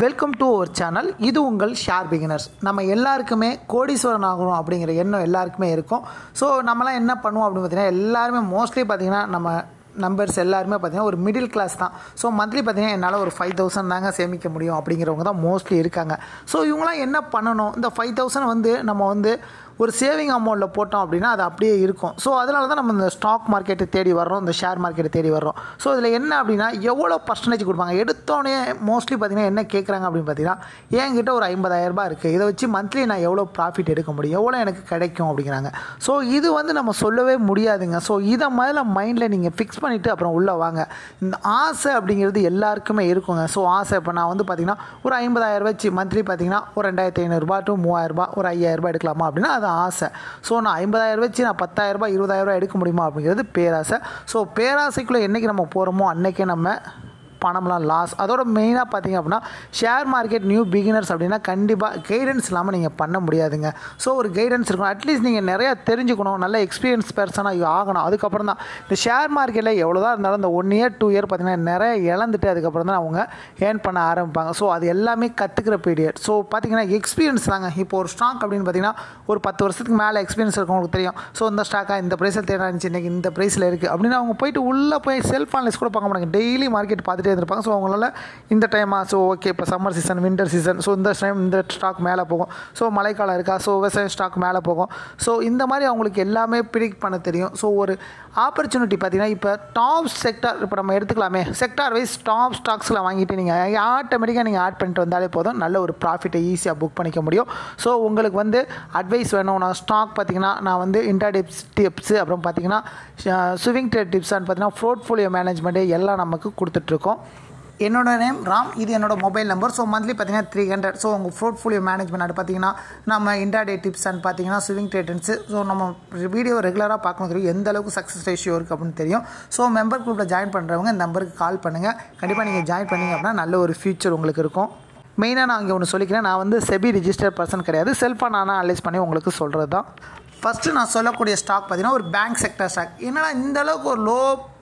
welcome to our channel இது உங்கள் share beginners நம்ம எல்லாருக்குமே கோடீஸ்வரன் ஆகணும் அப்படிங்கிற எண்ணம் எல்லாருக்குமே இருக்கும் ஸோ நம்மலாம் என்ன பண்ணுவோம் அப்படின்னு பார்த்தீங்கன்னா எல்லாருமே மோஸ்ட்லி பார்த்திங்கன்னா நம்ம நம்பர்ஸ் எல்லாருமே பார்த்தீங்கன்னா ஒரு மிடில் கிளாஸ் தான் ஸோ மந்த்லி பார்த்தீங்கன்னா என்னால் ஒரு ஃபைவ் தௌசண்ட் தாங்க சேமிக்க முடியும் அப்படிங்கிறவங்க தான் மோஸ்ட்லி இருக்காங்க ஸோ இவங்களாம் என்ன பண்ணணும் இந்த ஃபைவ் தௌசண்ட் வந்து நம்ம வந்து ஒரு சேவிங் அமௌண்ட்டில் போட்டோம் அப்படின்னா அது அப்படியே இருக்கும் ஸோ அதனால தான் நம்ம இந்த ஸ்டாக் மார்க்கெட்டை தேடி வர்றோம் இந்த ஷேர் மார்க்கெட்டை தேடி வர்றோம் ஸோ இதில் என்ன அப்படின்னா எவ்வளோ பர்சன்டேஜ் கொடுப்பாங்க எடுத்தோடனே மோஸ்ட்லி பார்த்திங்கன்னா என்ன கேட்குறாங்க அப்படின்னு பார்த்தீங்கன்னா என்கிட்ட ஒரு ஐம்பதாயிரரூபா இருக்குது இதை வச்சு மந்த்லி நான் எவ்வளோ ப்ராஃபிட் எடுக்க முடியும் எவ்வளோ எனக்கு கிடைக்கும் அப்படிங்கிறாங்க ஸோ இது வந்து நம்ம சொல்லவே முடியாதுங்க ஸோ இதை முதல்ல மைண்டில் நீங்கள் ஃபிக்ஸ் பண்ணிவிட்டு அப்புறம் உள்ளே வாங்க இந்த ஆசை அப்படிங்கிறது எல்லாருக்குமே இருக்குங்க ஸோ ஆசை இப்போ நான் வந்து பார்த்திங்கன்னா ஒரு ஐம்பதாயிரம் ரூபாய் மந்த்லி பார்த்திங்கன்னா ஒரு ரெண்டாயிரத்தி ஐநூறுரூபா டு மூவாயிரரூபா ஒரு ஐயாயிரரூபா எடுக்கலாமா அப்படின்னா அது தான் ஆசை ஸோ நான் ஐம்பதாயிரம் வச்சு நான் ரூபாய் இருபதாயிரம் ரூபாய் எடுக்க முடியுமா அப்படிங்கிறது பேராசை ஸோ பேராசைக்குள்ளே என்றைக்கு நம்ம போகிறோமோ அன்றைக்கே நம்ம பணம்லாம் லாஸ் அதோட மெயினாக பார்த்திங்க அப்படின்னா ஷேர் மார்க்கெட் நியூ பிகினர்ஸ் அப்படின்னா கண்டிப்பாக கைடன்ஸ் இல்லாமல் நீங்கள் பண்ண முடியாதுங்க ஸோ ஒரு கைடன்ஸ் இருக்கணும் அட்லீஸ்ட் நீங்கள் நிறையா தெரிஞ்சுக்கணும் நல்ல எக்ஸ்பீரியன்ஸ் பெர்சனாக ஆகணும் அதுக்கப்புறம் தான் இந்த ஷேர் மார்க்கெட்டில் எவ்வளோ தான் இருந்தாலும் இந்த ஒன் இயர் டூ இயர் பார்த்திங்கன்னா நிறைய இழந்துட்டு அதுக்கப்புறம் தான் அவங்க ஏர்ன் பண்ண ஆரம்பிப்பாங்க ஸோ அது எல்லாமே கற்றுக்கிற பீரியட் ஸோ பார்த்திங்கன்னா எக்ஸ்பீரியன்ஸ் தாங்க இப்போ ஒரு ஸ்டாக் அப்படின்னு பார்த்திங்கன்னா ஒரு பத்து வருஷத்துக்கு மேலே எக்ஸ்பீரியன்ஸ் இருக்கும் உங்களுக்கு தெரியும் ஸோ இந்த ஸ்டாக்காக இந்த ப்ரைஸில் தேடா இருந்துச்சு இன்றைக்கி இந்த ப்ரைஸில் இருக்குது அப்படின்னு அவங்க போயிட்டு உள்ளே போய் செல்ஃப் கூட பார்க்க மாட்டாங்க டெய்லி மார்க்கெட் பார்த்துட்டு பண்ணிகிட்டே இருந்திருப்பாங்க ஸோ அவங்களால இந்த டைமாக ஸோ ஓகே இப்போ summer season winter season so இந்த டைம் இந்த ஸ்டாக் மேலே போகும் ஸோ மழைக்காலம் இருக்கா ஸோ விவசாயம் ஸ்டாக் மேலே போகும் ஸோ இந்த மாதிரி அவங்களுக்கு எல்லாமே பிரிக் பண்ண தெரியும் ஸோ ஒரு ஆப்பர்ச்சுனிட்டி பார்த்திங்கன்னா இப்போ டாப் செக்டார் இப்போ நம்ம எடுத்துக்கலாமே செக்டார் வைஸ் டாப் ஸ்டாக்ஸில் வாங்கிட்டு நீங்கள் ஆட்டோமேட்டிக்காக நீங்கள் ஆட் பண்ணிட்டு வந்தாலே போதும் நல்ல ஒரு ப்ராஃபிட்டை ஈஸியாக புக் பண்ணிக்க முடியும் ஸோ உங்களுக்கு வந்து அட்வைஸ் வேணும் நான் ஸ்டாக் பார்த்தீங்கன்னா நான் வந்து இன்டா டிப்ஸ் டிப்ஸு அப்புறம் பார்த்திங்கன்னா ஸ்விங் ட்ரேட் டிப்ஸ் அண்ட் பார்த்திங்கன்னா போர்ட்ஃபோலியோ மேனேஜ்மெண்ட்டு எல்லாம் நமக்கு கொடுத்துட்ருக்கோம் என்னோட நேம் ராம் இது என்னோட மொபைல் நம்பர் ஸோ மந்த்லி பார்த்தீங்கன்னா த்ரீ ஹண்ட்ரட் ஸோ உங்கள் ஃபோர்ட்ஃபோலியோ மேனேஜ்மெண்ட் பார்த்தீங்கன்னா நம்ம இன்டாடே டிப்ஸ் அண்ட் பார்த்தீங்கன்னா ஸ்விங் டேட்டன்ஸு ஸோ நம்ம வீடியோ ரெகுலராக பார்க்கணும் தெரியும் எந்த அளவுக்கு சக்ஸஸ் ரேஷியோ இருக்குது அப்படின்னு தெரியும் ஸோ மெம்பர் குரூப்பில் ஜாயின் பண்ணுறவங்க இந்த நம்பருக்கு கால் பண்ணுங்கள் கண்டிப்பாக நீங்கள் ஜாயின் பண்ணிங்க அப்படின்னா நல்ல ஒரு ஃபியூச்சர் உங்களுக்கு இருக்கும் மெயினாக நான் இங்கே ஒன்று சொல்லிக்கிறேன் நான் வந்து செபி ரிஜிஸ்டர் பர்சன் கிடையாது செல்ஃபாக நானாக அனலைஸ் பண்ணி உங்களுக்கு சொல்கிறது தான் ஃபஸ்ட்டு நான் சொல்லக்கூடிய ஸ்டாக் பார்த்திங்கன்னா ஒரு பேங்க் செக்டர் ஸ்டாக் என்னென்னா இந்தளவுக்கு ஒரு லோ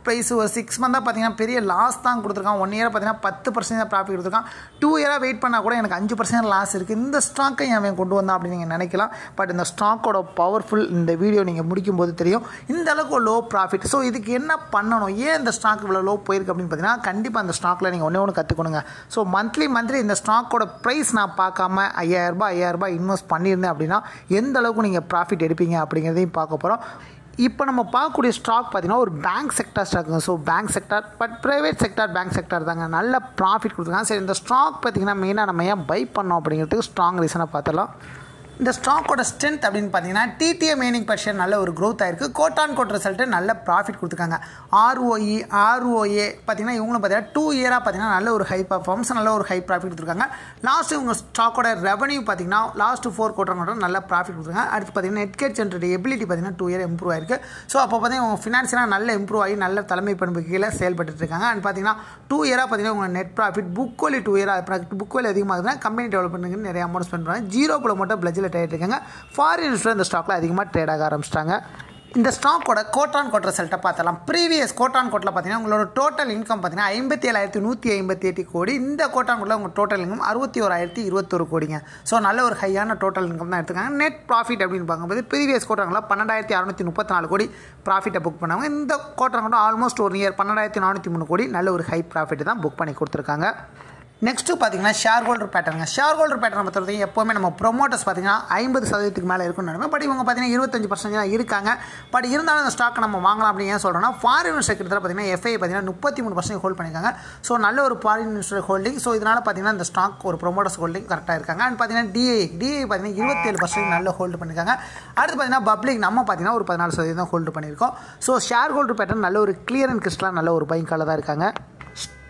ப்ரைஸ் ஒரு சிக்ஸ் மந்தாக பார்த்தீங்கன்னா பெரிய லாஸ் தான் கொடுத்துருக்கான் ஒன் இயராக பார்த்தீங்கன்னா பத்து பர்சன்ட் தான் ப்ராஃபிட் கொடுத்துருக்கான் டூ இயராக வெயிட் பண்ணால் கூட எனக்கு அஞ்சு பர்சன்ட் லாஸ் இருக்குது இந்த ஸ்டாக்கை அவன் கொண்டு வந்தான் அப்படின்னு நீங்கள் நினைக்கலாம் பட் இந்த ஸ்டாக்கோட பவர்ஃபுல் இந்த வீடியோ நீங்கள் முடிக்கும்போது தெரியும் இந்த அளவுக்கு லோ ப்ராஃபிட் ஸோ இதுக்கு என்ன பண்ணணும் ஏன் இந்த ஸ்டாக் இவ்வளோ லோ போயிருக்கு அப்படின்னு பார்த்தீங்கன்னா கண்டிப்பாக அந்த ஸ்டாக்கில் நீங்கள் ஒன்றே ஒன்று கற்றுக்கணுங்க ஸோ மந்த்லி மந்த்லி இந்த ஸ்டாக்கோட ப்ரைஸ் நான் பார்க்காம ஐயாயிரரூபா ஐயாயிரரூபா இன்வெஸ்ட் பண்ணியிருந்தேன் அப்படின்னா எந்த அளவுக்கு நீங்கள் ப்ராஃபிட் எடுப்பீங்க அப்படிங்கிறதையும் பார்க்க போகிறோம் இப்போ நம்ம பார்க்கக்கூடிய ஸ்டாக் பார்த்தீங்கன்னா ஒரு பேங்க் ஸ்டாக் தான் so bank sector but private sector bank sector தாங்க நல்ல ப்ராஃபிட் கொடுத்துருக்காங்க சரி இந்த ஸ்டாக் பார்த்திங்கன்னா மெயினாக நம்ம ஏன் பை பண்ணோம் அப்படிங்கிறதுக்கு ஸ்ட்ராங் ரீசனாக பார்த்தலாம் இந்த ஸ்டாக்கோட ஸ்ட்ரென்த் அப்படின்னு பார்த்தீங்கன்னா டிடிஎம் மேனிங் பர்ஷன் நல்ல ஒரு க்ரோத் ஆயிருக்கு கோட் ஆன் கோட் ரிசல்ட்டு நல்ல ப்ராஃபிட் கொடுத்துருக்காங்க ஆர்ஓஇ ஆர்ஓஏ e, பார்த்தீங்கன்னா இவங்களும் பார்த்தீங்கன்னா டூ இயராக பார்த்தீங்கன்னா நல்ல ஒரு ஹை பர்ஃபார்மன்ஸ் நல்ல ஒரு ஹை ப்ராஃபிட் கொடுத்துருக்காங்க லாஸ்ட் இவங்க ஸ்டாக்கோட ரெவன்யூ பார்த்தீங்கன்னா லாஸ்ட் ஃபோர் கோட்டர் மட்டும் நல்ல ப்ராஃபிட் கொடுத்துருக்காங்க அடுத்து பார்த்தீங்கன்னா கேட் சென்டருடைய எபிலிட்டி பார்த்தீங்கன்னா டூ இயர் இம்ப்ரூவ் ஆயிருக்கு ஸோ அப்போ பார்த்தீங்கன்னா உங்கள் ஃபினான்ஷியலாக நல்ல இம்ப்ரூவ் ஆகி நல்ல தலைமை பண்பு கீழே செயல்பட்டு இருக்காங்க அண்ட் பார்த்தீங்கன்னா டூ இயராக பார்த்தீங்கன்னா உங்கள் net profit book value two இயராக புக் ஒலி அதிகமாக கம்பெனி டெவலப் பண்ணுங்கன்னு நிறைய அமௌண்ட் ஸ்பெண்ட் பண்ணுறாங்க ஜீரோ போல மட்டும் பிளஜில் ட்ரேட் ஆகிட்டுருக்காங்க ஃபாரின்ஸில் இந்த ஸ்டாக்கில் அதிகமாக ட்ரேட் ஆக ஆரம்பிச்சிட்டாங்க இந்த ஸ்டாக்கோட கோட்டான் கோட்டர் ரிசல்ட்டை பார்த்தலாம் ப்ரீவியஸ் கோட்டான் கோட்டில் பார்த்தீங்கன்னா உங்களோட டோட்டல் இன்கம் பார்த்தீங்கன்னா ஐம்பத்தி ஏழாயிரத்தி நூற்றி ஐம்பத்தி எட்டு கோடி இந்த கோட்டான் கோட்டில் உங்கள் டோட்டல் இன்கம் அறுபத்தி ஓராயிரத்தி இருபத்தொரு கோடிங்க ஸோ நல்ல ஒரு ஹையான டோட்டல் இன்கம் தான் எடுத்துக்காங்க நெட் ப்ராஃபிட் அப்படின்னு பார்க்கும்போது ப்ரீவியஸ் கோட்டாங்கில் பன்னெண்டாயிரத்தி அறுநூற்றி முப்பத்தி நாலு கோடி ப்ராஃபிட்டை புக் பண்ணாங்க இந்த கோட்டான் கோட்டம் ஆல்மோஸ்ட் ஒரு இயர் பன்னெண்டாயிரத்தி நானூற்றி மூணு கோடி நல்ல ஒரு ஹை ப்ராஃபிட் தான் புக் பண்ணி கொடுத்துருக்காங்க நெக்ஸ்ட்டு பார்த்தீங்கன்னா ஷேர் ஹோல்டர் பேட்டர்னுங்க ஷேர் ஹோல்டர் பேட்டர் பொறுத்தவரை எப்போவுமே நம்ம ப்ரொமோட்டர்ஸ் பார்த்தீங்கன்னா ஐம்பது சதவீதத்துக்கு மேலே இருக்கும் நடுமே பட் இவங்க பார்த்தீங்கன்னா இருபத்தஞ்சு பர்சன்ட் தான் இருக்காங்க பட் இருந்தாலும் அந்த ஸ்டாக் நம்ம வாங்கலாம் அப்படின்னு ஏன் சொல்கிறோம்னா ஃபாரின் இன்வெஸ்டர் பார்த்தீங்கன்னா எஃப்ஐ பார்த்தீங்கன்னா முப்பத்தி மூணு பர்சன்ட் ஹோல்ட் பண்ணியிருக்காங்க ஸோ நல்ல ஒரு ஃபாரின் இன்வெஸ்டர் ஹோல்டிங் ஸோ இதனால் பார்த்தீங்கன்னா அந்த ஸ்டாக் ஒரு ப்ரொமோட்டர்ஸ் ஹோல்டிங் கரெக்டாக இருக்காங்க அண்ட் பார்த்தீங்கன்னா டிஏ டிஏ பார்த்தீங்கன்னா இருபத்தேழு பர்சன்ட் நல்ல ஹோல்டு பண்ணியிருக்காங்க அடுத்து பார்த்தீங்கன்னா பப்ளிக் நம்ம பார்த்தீங்கன்னா ஒரு பதினாலு சதவீதம் ஹோல்டு பண்ணியிருக்கோம் ஸோ ஷேர் ஹோல்டர் பேட்டர் நல்ல ஒரு கிளியர் அண்ட் கிறிஸ்டலாக நல்ல ஒரு பைங்கால தான் இருக்காங்க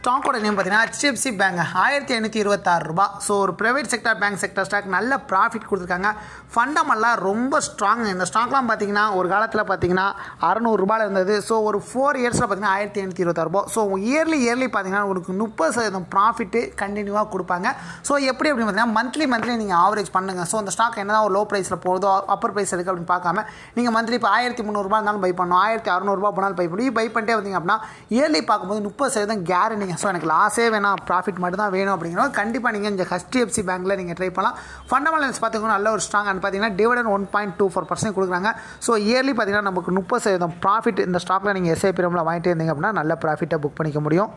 ஸ்டாக்கோட நேம் பார்த்தீங்கன்னா ஹெச்டிஎஃப்சி பேங்க் ஆயிரத்தி எண்ணூற்றி இருபத்தாறு ரூபா ஸோ ஒரு private sector bank sector stock நல்ல ப்ராஃபிட் கொடுத்துருக்காங்க ஃபண்டமெல்லாம் ரொம்ப ஸ்ட்ராங் இந்த ஸ்டாக்லாம் பார்த்தீங்கன்னா ஒரு காலத்தில் பார்த்தீங்கன்னா அறநூறுபாயில் இருந்தது ஸோ ஒரு ஃபோர் இயர்ஸில் பார்த்தீங்கன்னா ஆயிரத்தி எண்ணூற்றி இருபத்தாறு ரூபா ஸோ இயர்லி இயர்லி பார்த்தீங்கன்னா உங்களுக்கு முப்பது சதவீதம் ப்ராஃபிட்டு கண்டினியூவாக கொடுப்பாங்க ஸோ எப்படி அப்படின்னு பார்த்தீங்கன்னா மந்த்லி மந்த்லி நீங்கள் ஆவரேஜ் பண்ணுங்கள் ஸோ அந்த ஸ்டாக் என்ன தான் ஒரு லோ ப்ரைஸில் போகுதோ அப்பர் ப்ரைஸ் இருக்குது அப்படின்னு பார்க்காம நீங்கள் மந்த்லி இப்போ ஆயிரத்தி முந்நூறுபா இருந்தாலும் பை பண்ணணும் ஆயிரத்தி அறநூறுபா போனாலும் பை பண்ணி பை பண்ணிட்டே வந்தீங்க அப்படின்னா இயர்லி பார்க்கும்போது முப்பது சதவீதம் கேரண்டிங்க ஸோ எனக்கு லாஸே வேணாம் ப்ராஃபிட் மட்டும் தான் வேணும் அப்படிங்கிறோம் கண்டிப்பாக நீங்கள் இந்த ஹெச்டிஎஃப்சி பேங்க்கில் நீங்கள் ட்ரை பண்ணலாம் ஃபண்டமெண்டல்ஸ் பார்த்திங்கன்னா நல்ல ஒரு ஸ்ட்ராங் அண்ட் பார்த்தீங்கன்னா dividend one point two four percent கொடுக்குறாங்க ஸோ இயர்லி பார்த்தீங்கன்னா நமக்கு முப்பது சதவீதம் ப்ராஃபிட் இந்த ஸ்டாக்கில் நீங்கள் எஸ்ஐ பிரிமில் வாங்கிட்டு இருந்தீங்க அப்படின்னா நல்ல ப்ராஃபிட்டை புக் பண்ணிக்க முடியும்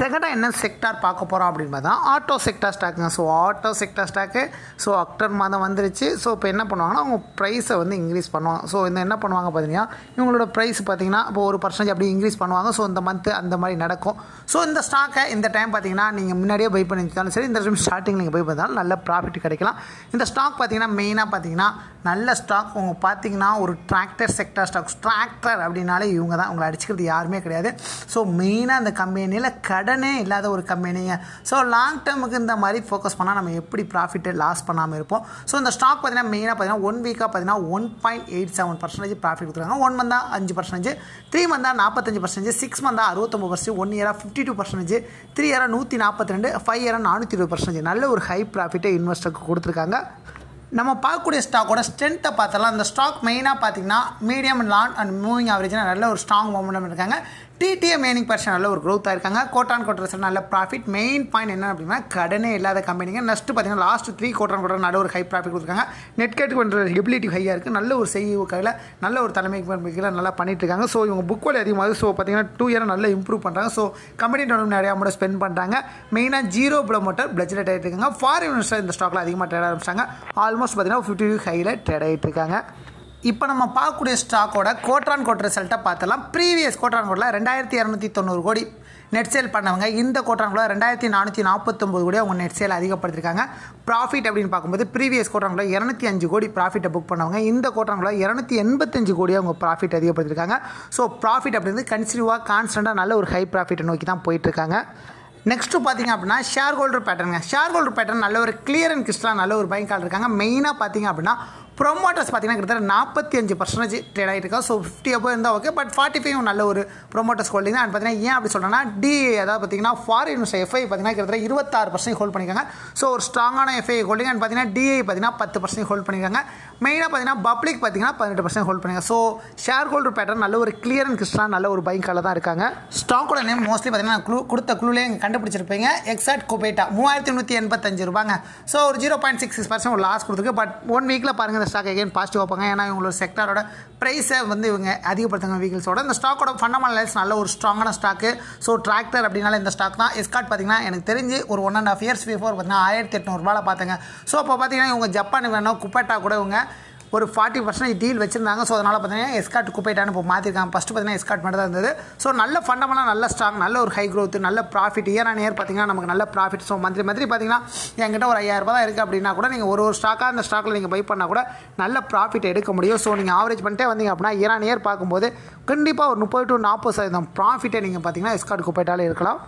செகண்டாக என்ன செக்டார் பார்க்க போகிறோம் அப்படின்னு பார்த்தா ஆட்டோ செக்டார் ஸ்டாக்குங்க so auto sector stock so October மாதம் வந்துருச்சு ஸோ இப்போ என்ன பண்ணுவாங்கன்னா அவங்க ப்ரைஸை வந்து இன்க்ரீஸ் பண்ணுவாங்க ஸோ இந்த என்ன பண்ணுவாங்க பார்த்தீங்கன்னா இவங்களோட ப்ரைஸ் பார்த்திங்கன்னா இப்போ ஒரு பர்சன்டேஜ் அப்படி இன்க்ரீஸ் பண்ணுவாங்க ஸோ இந்த மந்த்து அந்த மாதிரி நடக்கும் ஸோ இந்த ஸ்டாக்கை இந்த டைம் பார்த்திங்கன்னா நீங்கள் முன்னாடியே பை பண்ணியிருந்தாலும் சரி இந்த டைம் ஸ்டார்டிங் நீங்கள் பை பண்ணாலும் நல்ல ப்ராஃபிட் கிடைக்கலாம் இந்த ஸ்டாக் பார்த்திங்கன்னா மெயினாக பார்த்திங்கன்னா நல்ல ஸ்டாக் அவங்க பார்த்திங்கன்னா ஒரு டிராக்டர் செக்டார் ஸ்டாக் டிராக்டர் அப்படின்னாலே இவங்க தான் உங்களை அடிச்சுக்கிறது யாருமே கிடையாது ஸோ மெயினாக அந்த கம்பெனியில் கடை கடனே இல்லாத ஒரு கம்பெனியை ஸோ லாங் டேர்முக்கு இந்த மாதிரி ஃபோக்கஸ் பண்ணால் நம்ம எப்படி ப்ராஃபிட்டு லாஸ் பண்ணாமல் இருப்போம் ஸோ இந்த ஸ்டாக் பார்த்தீங்கன்னா மெயினாக பார்த்தீங்கன்னா ஒன் வீக்காக பார்த்தீங்கன்னா one point eight seven percentage profit கொடுத்துருக்காங்க ஒன் மந்தாக அஞ்சு பர்சன்டேஜ் த்ரீ மந்தாக நாற்பத்தஞ்சு பர்சன்டேஜ் சிக்ஸ் மந்தாக அறுபத்தொம்பது பர்சன்டேஜ் ஒன் இயராக ஃபிஃப்டி டூ பர்சன்டேஜ் த்ரீ இயராக நூற்றி நாற்பத்தி ரெண்டு ஃபைவ் இயராக நானூற்றி இருபது பர்சன்டேஜ் நல்ல ஒரு ஹை ப்ராஃபிட்டை இன்வெஸ்டருக்கு கொடுத்துருக்காங்க நம்ம பார்க்கக்கூடிய ஸ்டாக்கோட ஸ்ட்ரென்த்தை பார்த்தலாம் அந்த ஸ்டாக் மெயினாக பார்த்தீங்கன்னா மீடியம் லாங் அண்ட் மூவிங் ஆவரேஜில் நல்ல ஒரு ஸ்ட்ராங் மூமெண்ட் இருக்காங்க டிடிஎம் மேனிங் பர்சன் நல்ல ஒரு க்ரோத் ஆயிருக்காங்க கோட்டான் கோட்டர் நல்ல ப்ராஃபிட் மெயின் பாயிண்ட் என்ன அப்படின்னா கடனே இல்லாத கம்பெனிங்க நெக்ஸ்ட் பார்த்தீங்கன்னா லாஸ்ட் த்ரீ கோட்டான் கோட்டர் நல்ல ஒரு ஹை ப்ராஃபிட் கொடுத்துருக்காங்க நெட் கேட்டு கொஞ்சம் எபிலிட்டி ஹையாக இருக்குது நல்ல ஒரு e கையில் நல்ல ஒரு தலைமை நல்லா பண்ணிட்டு இருக்காங்க ஸோ இவங்க புக் வழி அதிகமாக ஸோ பார்த்தீங்கன்னா டூ இயர் நல்லா இம்ப்ரூவ் பண்ணுறாங்க ஸோ கம்பெனி டவுன் நிறையா அமௌண்ட் ஸ்பெண்ட் பண்ணுறாங்க மெயினாக ஜீரோ ப்ரோமோட்டர் பிளட்ஜெட் ட்ரேட் இருக்காங்க ஃபாரின் இன்வெஸ்டர் இந்த ஸ்டாக்கில் அதிகமாக ட்ரேட் ஆரம்பிச்சாங்க ஆல்மோஸ்ட் பார்த்தீங்கன்னா ஃபிஃப்டி ஹையில் ட்ரேட் ஆகிட்டு இருக்காங்க இப்போ நம்ம பார்க்கக்கூடிய ஸ்டாக்கோட கோட்ரான் கோட் ரிசல்ட்டை பார்த்தலாம் ப்ரீவியஸ் கோட்ரான் கோட்டில் ரெண்டாயிரத்தி இரநூத்தி தொண்ணூறு கோடி நெட் சேல் பண்ணவங்க இந்த கோட்ரான் கோட்டில் ரெண்டாயிரத்தி நானூற்றி நாற்பத்தொம்பது கோடி அவங்க நெட் சேல் அதிகப்படுத்திருக்காங்க ப்ராஃபிட் அப்படின்னு பார்க்கும்போது ப்ரீவியஸ் கோட்ரான் கோட்டில் இரநூத்தி அஞ்சு கோடி ப்ராஃபிட்டை புக் பண்ணவங்க இந்த கோட்ரான் கோட்டில் இரநூத்தி எண்பத்தஞ்சு கோடி அவங்க ப்ராஃபிட் அதிகப்படுத்திருக்காங்க ஸோ ப்ராஃபிட் வந்து கன்சினியூவாக கான்ஸ்டண்ட்டாக நல்ல ஒரு ஹை ப்ராஃபிட்டை நோக்கி தான் போயிட்டுருக்காங்க நெக்ஸ்ட்டு பார்த்திங்க அப்படின்னா ஷேர் ஹோல்டர் பேட்டர்னுங்க ஷேர் ஹோல்டர் பேட்டர்ன் நல்ல ஒரு கிளியர் அண்ட் கிறிஸ்டலாக நல்ல ஒரு பயங்கால் இருக்காங்க மெயினாக பார்த்திங்க அப்படின்னா ப்ரொமோட்டர்ஸ் பார்த்தீங்கன்னா கிட்டத்தட்ட நாற்பத்தி அஞ்சு பர்சன்டேஜ் ட்ரேட் ஆகிட்டு இருக்கா ஸோ ஃபிஃப்டி அப்போ இருந்தால் ஓகே பட் ஃபார்ட்டி ஃபைவ் நல்ல ஒரு ப்ரொமோட்டர்ஸ் ஹோல்டிங் அண்ட் பார்த்தீங்கன்னா ஏன் அப்படி சொல்கிறேன்னா டி அதாவது பார்த்தீங்கன்னா ஃபாரின் எஃப்ஐ பார்த்தீங்கன்னா கிட்டத்தட்ட இருபத்தாறு பர்சன்ட் ஹோல்ட் பண்ணியிருக்காங்க ஸோ ஒரு ஸ்ட்ராங்கான எஃப்ஐ ஹோல்டிங் அண்ட் பார்த்தீங்கன்னா டிஐ பார்த்தீங்கன்னா பத்து பர்சன்டேஜ் ஹோல்ட் பண்ணியிருக்காங்க மெயினாக பார்த்தீங்கன்னா பப்ளிக் பார்த்தீங்கன்னா பதினெட்டு பர்சன்ட் ஹோல்ட் பண்ணிக்கோங்க ஸோ ஷேர் ஹோல்டர் பேட்டர்ன் நல்ல ஒரு கிளியர் அண்ட் கிறிஸ்டாக நல்ல ஒரு பைக் கால தான் இருக்காங்க ஸ்டாக்கோட நேம் மோஸ்ட்லி பார்த்தீங்கன்னா க்ளூ கொடுத்த எங்கள் கண்டுபிடிச்சிருப்பீங்க எக்ஸாக்ட் குபேட்டா மூவாயிரத்தி நூற்றி எண்பத்தஞ்சு ரூபாங்க ஸோ ஒரு ஜீரோ பாயிண்ட் சிக்ஸ் பர்சன்ட் ஒரு லாஸ் கொடுத்துருக்கு பட் ஒன் வீக்கில் பாருங்கள் அந்த ஸ்டாக் எகைன் பாசிட்டிவ் வைப்பாங்க ஏன்னா இவங்களோட செக்டாரோட ப்ரைஸை வந்து இவங்க அதிகப்படுத்துங்க வீக்கிள்ஸோட இந்த ஸ்டாக்கோட ஃபண்டமெண்டல்ஸ் நல்ல ஒரு ஸ்ட்ராங்கான ஸ்டாக்கு ஸோ டிராக்டர் அப்படின்னால இந்த ஸ்டாக் தான் எஸ்கார்ட் பார்த்திங்கன்னா எனக்கு தெரிஞ்சு ஒரு one and half years before பார்த்திங்கன்னா ஆயிரத்தி எட்நூறுபாவில் பார்த்துங்க ஸோ அப்போ பார்த்திங்கன்னா இவங்க ஜப்பான் வேணும் குப்பேட்டா கூட இவங்க ஒரு ஃபார்ட்டி பர்சன்டேஜ் டீல் வச்சுருந்தாங்க ஸோ அதனால் பார்த்தீங்கன்னா எஸ்கார்ட் குப்பைட்டான்னு இப்போ மாற்றிருக்காங்க ஃபஸ்ட்டு பார்த்தீங்கன்னா எஸ்கார்ட் மட்டும் தான் இருந்தது ஸோ நல்ல ஃபண்டமெண்டாக நல்ல ஸ்ட்ராங் நல்ல ஒரு ஹை க்ரோத் நல்ல ப்ராஃபிட் இயர் ஆன் இயர் பார்த்தீங்கன்னா நமக்கு நல்ல ப்ராஃபிட் ஸோ மந்த்லி மந்த்லி பார்த்தீங்கன்னா என்கிட்ட ஒரு ஐயாயிரம் தான் இருக்குது அப்படின்னா கூட நீங்கள் ஒரு ஒரு ஸ்டாக்காக அந்த ஸ்டாக்கில் நீங்கள் பை பண்ணால் கூட நல்ல ப்ராஃபிட் எடுக்க முடியும் ஸோ நீங்கள் ஆவரேஜ் பண்ணிட்டே வந்தீங்க அப்படின்னா இயர் ஆன் இயர் பார்க்கும்போது கண்டிப்பாக ஒரு முப்பது டு நாற்பது சதவீதம் ப்ராஃபிட்டை நீங்கள் பார்த்தீங்கன்னா எஸ்கார்ட் குப்பைட்டாலே இருக்கலாம்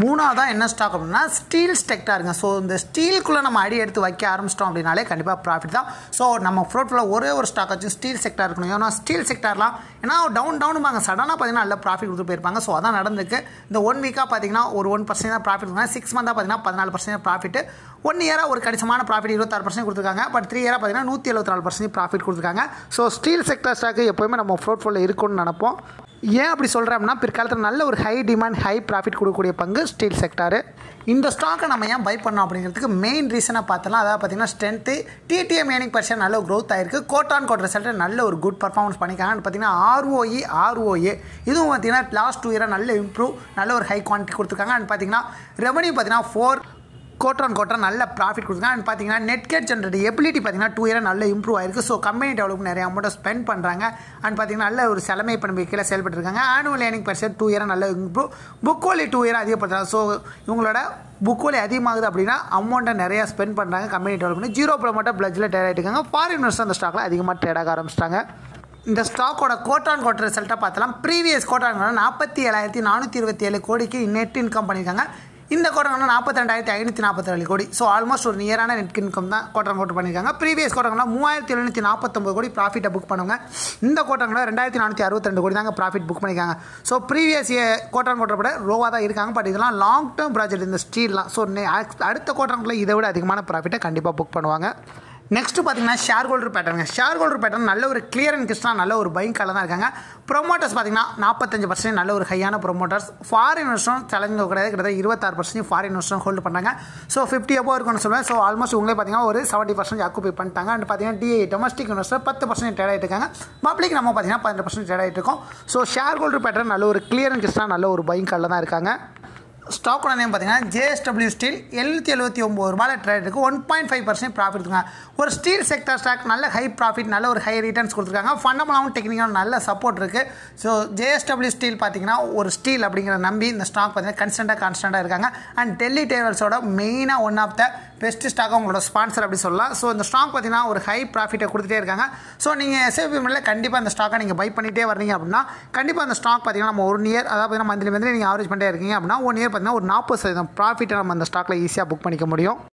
மூணாவதாக என்ன ஸ்டாக் அப்படின்னா ஸ்டீல் இருங்க ஸோ இந்த ஸ்டீலுக்குள்ளே நம்ம அடி எடுத்து வைக்க ஆரம்பிச்சிட்டோம் அப்படின்னாலே கண்டிப்பாக ப்ராஃபிட் தான் ஸோ நம்ம ஃப்ரோட்டில் ஒரே ஒரு ஸ்டாக் வச்சு ஸ்டீல் செக்டார் இருக்கணும் ஏன்னா ஸ்டீல் செக்டர்லாம் ஏன்னா டவுன் டவுன் பாங்க சடனாக பார்த்தீங்கன்னா நல்ல ப்ராஃபிட் கொடுத்து போயிருப்பாங்க ஸோ அதான் நடந்துக்கு இந்த ஒன் வீக்காக பார்த்தீங்கன்னா ஒரு ஒன் பர்சன்ட் தான் ப்ராஃபிட் கொடுங்க சிக்ஸ் மந்தாக பார்த்தீங்கன்னா பதினாலு பர்சன்ட் ப்ராஃபிட் ஒன் இயராக ஒரு கடிசமான ப்ராஃபிட் இருபத்தாறு பர்சன்ட் கொடுத்துருக்காங்க பட் த்ரீ இயராக பார்த்தீங்கன்னா நூற்றி எழுபத்தி நாலு பர்சன்ட் ப்ராஃபிட் கொடுத்துருக்காங்க ஸோ ஸ்டீல் செக்டர் ஸ்டாக்கு எப்போயுமே நம்ம ஃப்ரோட்ஃபோலில் இருக்கும்னு நினப்போம் ஏன் அப்படி சொல்கிறோம்னா அப்படின்னா பிற்காலத்தில் நல்ல ஒரு ஹை டிமாண்ட் ஹை ப்ராஃபிட் கொடுக்கக்கூடிய பங்கு ஸ்டீல் செக்டாரு இந்த ஸ்டாக்கை நம்ம ஏன் பை பண்ணோம் அப்படிங்கிறதுக்கு மெயின் ரீசனாக பார்த்தலாம் அதாவது பார்த்திங்கன்னா ஸ்ட்ரென்த்து டிடிஎம் ஏனிங் பர்சன் நல்ல க்ரோத் ஆயிருக்கு கோட்டான் கோட் ரிசல்ட்டு நல்ல ஒரு குட் பர்ஃபார்மன்ஸ் பண்ணிக்காங்க பார்த்திங்கன்னா ஆர்ஓஇ ஆர்ஓஏ இதுவும் பார்த்திங்கன்னா லாஸ்ட் டூ இயராக நல்ல இம்ப்ரூவ் நல்ல ஒரு ஹை குவான்டிட்டி கொடுத்துருக்காங்க அண்ட் பார்த்திங்கன்னா ரெவன்யூ பார்த்திங்கன்னா ஃபோர் கோட்டர் ஆன் கோட்டர் நல்ல ப்ராஃபிட் கொடுத்துருக்காங்க அண்ட் பார்த்தீங்கன்னா நெட் கேட் ஜென்ரேட் எபிலிட்டி பார்த்தீங்கன்னா டூ இயர் நல்ல இம்ப்ரூவ் ஆயிருக்கு ஸோ கம்பெனி டெவலப் நிறைய அமௌண்ட்டை ஸ்பெண்ட் பண்ணுறாங்க அண்ட் பார்த்தீங்கன்னா நல்ல ஒரு செலமை கீழே செயல்பட்டுருக்காங்க annual earning percent two year நல்ல improve book value two year அதிகப்படுத்துறாங்க ஸோ இவங்களோட புக் வாலி அதிகமாகுது அப்படின்னா அமௌண்ட்டை நிறையா ஸ்பெண்ட் பண்ணுறாங்க கம்பெனி டெவலப் பண்ணி ஜீரோ மட்டும் ப்ளஜில் ட்ரேட் ஆகிட்டுருக்காங்க ஃபாரினர்ஸ் அந்த ஸ்டாக்கில் அதிகமாக ட்ரேட் ஆக ஆரம்பிச்சிட்டாங்க இந்த ஸ்டாக்கோட கோட்டான் கோட்டர் ரிசல்ட்டாக பார்த்தலாம் ப்ரீவியஸ் கோட்டான் நாற்பத்தி ஏழாயிரத்தி நானூற்றி இருபத்தி ஏழு கோடிக்கு நெட் இன்கம் பண்ணியிருக்காங்க இந்த குவார்டர்னா நாற்பத்தி ரெண்டாயிரத்தி ஐநூற்றி நாற்பத்தி கோடி ஸோ ஆல்மோஸ்ட் ஒரு நியரான நெட் இன்கம் தான் கோட்டம் கோட்டம் பண்ணியிருக்காங்க ப்ரீவியஸ் குவார்டர்னா மூவாயிரத்தி எழுநூற்றி நாற்பத்தொம்பது கோடி ப்ராஃபிட்டை புக் பண்ணுவாங்க இந்த கோட்டங்களில் ரெண்டாயிரத்தி நானூற்றி அறுபத்தி கோடி தாங்க ப்ராஃபிட் புக் பண்ணியிருக்காங்க ஸோ ப்ரீவியஸ் கோட்டம் கோட்டம் விட ரோவாக தான் இருக்காங்க பட் இதெல்லாம் லாங் டேர்ம் ப்ராஜெக்ட் இந்த ஸ்டீல்லாம் ஸோ அடுத்த கோட்டங்களில் இதை விட அதிகமான ப்ராஃபிட்டை கண்டிப்பாக புக் பண்ணுவாங்க நெக்ஸ்ட்டு பார்த்தீங்கன்னா ஷேர் ஹோல்டர் பேட்டர்னுங்க ஷேர் ஹோல்டர் பேட்டர் நல்ல ஒரு கிளியர் அண்ட் கிறிஸ்டாக நல்ல ஒரு பைங் தான் இருக்காங்க ப்ரொமோட்டர்ஸ் பார்த்தீங்கன்னா நாற்பத்தஞ்சு பர்சன்ட் நல்ல ஒரு ஹையான ப்ரொமோட்டர்ஸ் ஃபாரின் இன்வெஸ்டரும் சேலஞ்சிங் கிடையாது கிட்டத்தட்ட இருபத்தாறு பர்சன்ட் ஃபாரின் இன்வெஸ்டரும் ஹோல்டு பண்ணாங்க ஸோ ஃபிஃப்டி அப்போ இருக்கும்னு சொல்லுவேன் ஸோ ஆல்மோஸ்ட் உங்களே பார்த்தீங்கன்னா ஒரு செவன்ட்டி பர்சன்ட் ஆக்குபை பண்ணிட்டாங்க அண்ட் பார்த்தீங்கன்னா டிஏ டொமஸ்டிக் இன்வெஸ்டர் பத்து பர்சன்ட் ட்ரேட் ஆகிருக்காங்க பப்ளிக் நம்ம பார்த்தீங்கன்னா பதினெட்டு பர்சன்ட் ட்ரேட் ஆகிட்டு இருக்கோம் ஸோ ஷேர் ஹோல்டர் பேட்டர் நல்ல ஒரு கிளியர் அண்ட் கிறிஸ்டாக நல்ல ஒரு பைங் கலர் தான் இருக்காங்க ஸ்டாக்கோட நேம் பார்த்தீங்கன்னா ஜேஎஸ்டபிள்யூ ஸ்டீல் எழுநூற்றி எழுபத்தி ஒம்பது ரூபாயில் ட்ரேட் இருக்குது one point five percent profit இருக்கு ஒரு ஸ்டீல் செக்டர் ஸ்டாக் நல்ல ஹை ப்ராஃபிட் நல்ல ஒரு ஹை ரிட்டர்ன்ஸ் கொடுத்துருக்காங்க ஃபண்டமெண்டாகவும் டெக்னிக்காகவும் நல்ல சப்போர்ட் இருக்குது ஸோ ஜேஎஸ்டபிள்யூ ஸ்டீல் பார்த்தீங்கன்னா ஒரு ஸ்டீல் அப்படிங்கிற நம்பி இந்த ஸ்டாக் பார்த்தீங்கன்னா கன்ஸ்டண்ட்டாக கான்ஸ்டண்ட்டாக இருக்காங்க அண்ட் டெல்லி டேவல்ஸோட மெயினாக one of the best stock உங்களோட ஸ்பான்சர் அப்படி சொல்லலாம் ஸோ இந்த ஸ்டாக் பார்த்தீங்கன்னா ஒரு ஹை ப்ராஃபிட்டை கொடுத்துட்டே இருக்காங்க ஸோ நீங்கள் எஸ்எஃபி மில்லில் கண்டிப்பாக அந்த ஸ்டாக்கை நீங்கள் பை பண்ணிகிட்டே வரீங்க அப்படின்னா கண்டிப்பாக அந்த ஸ்டாக் பார்த்தீங்கன்னா நம்ம ஒன் இயர் அதாவது பார்த்தீங்கன்னா மந்த்லி மந்த்லி நீங்கள் ஆவரேஜ் பண்ணிட்டே இருக்கீங்க அப்படின்னா ஒன் இயர் பார்த்தீங்கன்னா ஒரு நாற்பது சதவீதம் ப்ராஃபிட்டை நம்ம அந்த ஸ்டாக்கில் ஈஸியாக புக் பண்ணிக்க முடியும்